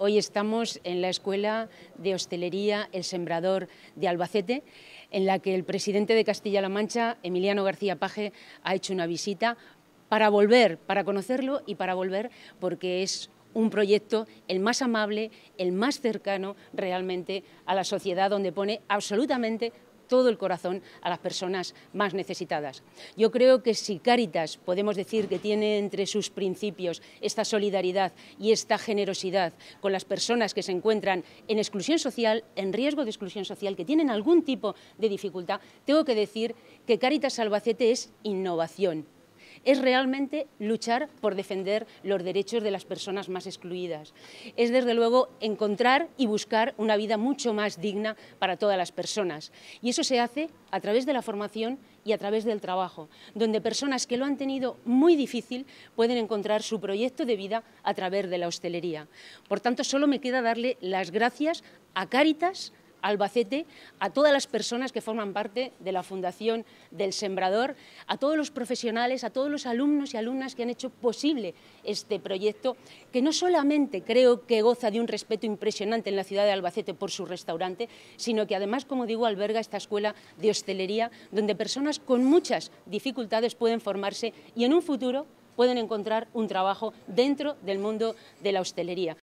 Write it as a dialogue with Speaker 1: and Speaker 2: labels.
Speaker 1: Hoy estamos en la Escuela de Hostelería El Sembrador de Albacete, en la que el presidente de Castilla-La Mancha, Emiliano García Paje, ha hecho una visita para volver, para conocerlo y para volver porque es un proyecto el más amable, el más cercano realmente a la sociedad, donde pone absolutamente todo el corazón a las personas más necesitadas. Yo creo que si Cáritas podemos decir que tiene entre sus principios esta solidaridad y esta generosidad con las personas que se encuentran en exclusión social, en riesgo de exclusión social, que tienen algún tipo de dificultad, tengo que decir que Caritas Albacete es innovación es realmente luchar por defender los derechos de las personas más excluidas. Es desde luego encontrar y buscar una vida mucho más digna para todas las personas. Y eso se hace a través de la formación y a través del trabajo, donde personas que lo han tenido muy difícil pueden encontrar su proyecto de vida a través de la hostelería. Por tanto, solo me queda darle las gracias a Cáritas, Albacete, a todas las personas que forman parte de la Fundación del Sembrador, a todos los profesionales, a todos los alumnos y alumnas que han hecho posible este proyecto, que no solamente creo que goza de un respeto impresionante en la ciudad de Albacete por su restaurante, sino que además, como digo, alberga esta escuela de hostelería donde personas con muchas dificultades pueden formarse y en un futuro pueden encontrar un trabajo dentro del mundo de la hostelería.